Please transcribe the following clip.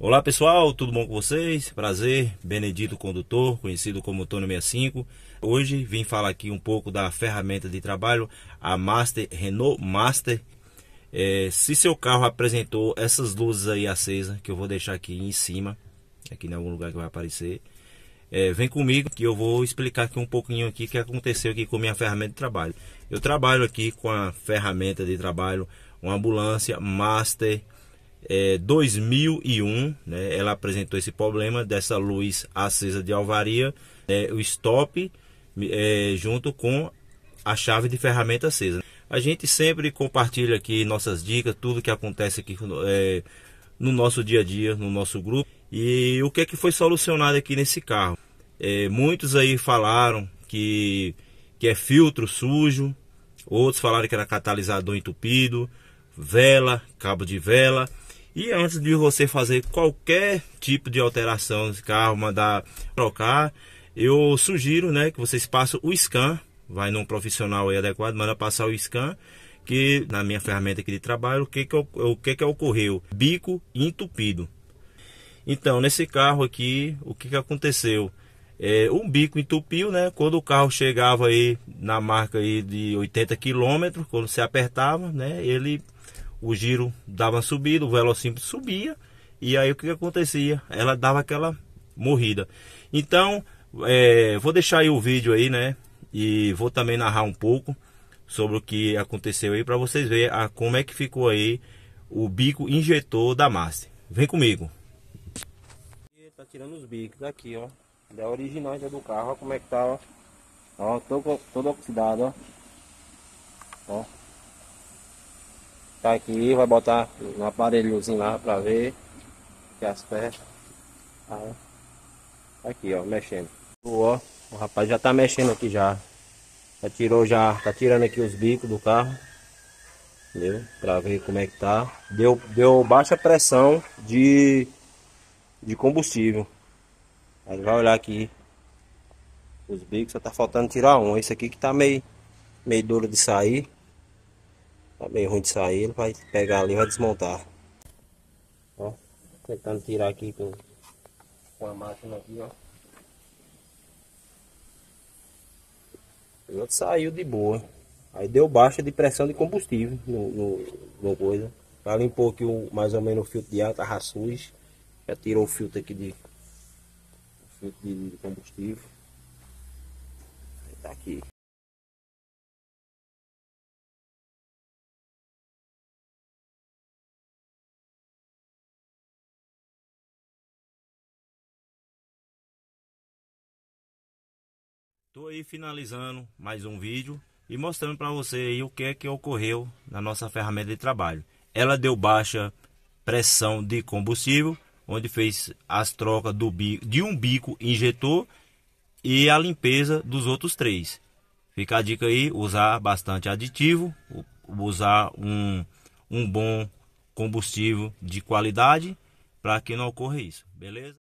Olá pessoal, tudo bom com vocês? Prazer, Benedito Condutor, conhecido como Tônio 65. Hoje vim falar aqui um pouco da ferramenta de trabalho, a Master Renault Master. É, se seu carro apresentou essas luzes aí acesas, que eu vou deixar aqui em cima, aqui em algum lugar que vai aparecer, é, vem comigo que eu vou explicar aqui um pouquinho aqui que aconteceu aqui com minha ferramenta de trabalho. Eu trabalho aqui com a ferramenta de trabalho, uma ambulância Master é, 2001, né, ela apresentou esse problema dessa luz acesa de alvaria, é, o stop é, junto com a chave de ferramenta acesa. A gente sempre compartilha aqui nossas dicas, tudo que acontece aqui é, no nosso dia a dia, no nosso grupo. E o que é que foi solucionado aqui nesse carro? É, muitos aí falaram que, que é filtro sujo, outros falaram que era catalisador entupido, vela, cabo de vela. E antes de você fazer qualquer tipo de alteração de carro, mandar trocar, eu sugiro né, que vocês passem o scan, vai num profissional adequado, manda passar o scan, que na minha ferramenta aqui de trabalho, o que que, o que, que ocorreu? Bico entupido. Então, nesse carro aqui, o que, que aconteceu? É, um bico entupiu, né? Quando o carro chegava aí na marca aí de 80 km, quando se apertava, né? Ele o giro dava subida, o velocímetro subia e aí o que, que acontecia? Ela dava aquela morrida. Então, é, vou deixar aí o vídeo aí, né? E vou também narrar um pouco sobre o que aconteceu aí para vocês verem a, como é que ficou aí o bico injetor da Master. Vem comigo. Tá tirando os bicos aqui, ó. Da é original já do carro, ó como é que tá, ó. Ó, todo, todo oxidado, ó. Ó, Tá aqui, vai botar um aparelhozinho lá pra ver que as peças. Tá aqui, ó, mexendo. o rapaz já tá mexendo aqui já. Já tirou já, tá tirando aqui os bicos do carro. Entendeu? Pra ver como é que tá. Deu, deu baixa pressão de, de combustível. Aí vai olhar aqui. Os bicos, só tá faltando tirar um. Esse aqui que tá meio, meio duro de sair. Tá meio ruim de sair, ele vai pegar ali vai desmontar. Ó, tentando tirar aqui com, com a máquina aqui, ó. O outro saiu de boa. Aí deu baixa de pressão de combustível no, no, no coisa. Já limpou aqui o, mais ou menos o filtro de ar, raçuz. Já tirou o filtro aqui de, filtro de combustível. Aí tá aqui. Estou aí finalizando mais um vídeo e mostrando para você aí o que é que ocorreu na nossa ferramenta de trabalho. Ela deu baixa pressão de combustível, onde fez as trocas do bico, de um bico injetor e a limpeza dos outros três. Fica a dica aí, usar bastante aditivo, usar um, um bom combustível de qualidade para que não ocorra isso, beleza?